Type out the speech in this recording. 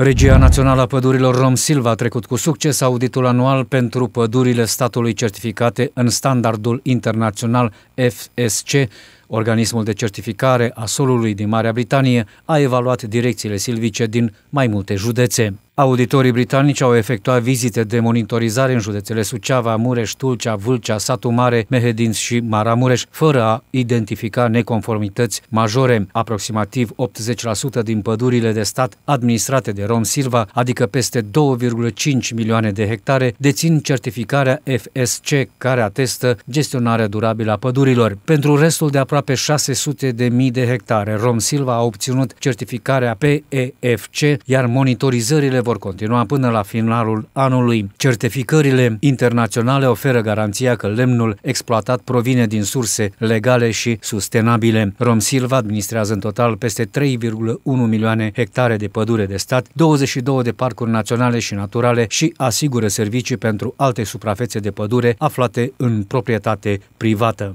Regia Națională a Pădurilor Rom Silva a trecut cu succes auditul anual pentru pădurile statului certificate în standardul internațional FSC. Organismul de certificare a solului din Marea Britanie a evaluat direcțiile silvice din mai multe județe. Auditorii britanici au efectuat vizite de monitorizare în județele Suceava, Mureș, Tulcea, Vâlcea, Satu Mare, Mehedinți și Maramureș, fără a identifica neconformități majore. Aproximativ 80% din pădurile de stat administrate de Rom Silva, adică peste 2,5 milioane de hectare, dețin certificarea FSC, care atestă gestionarea durabilă a pădurilor. Pentru restul de aproape 600 de mii de hectare, Rom Silva a obținut certificarea PEFC, iar monitorizările vor continua până la finalul anului. Certificările internaționale oferă garanția că lemnul exploatat provine din surse legale și sustenabile. Silva administrează în total peste 3,1 milioane hectare de pădure de stat, 22 de parcuri naționale și naturale și asigură servicii pentru alte suprafețe de pădure aflate în proprietate privată.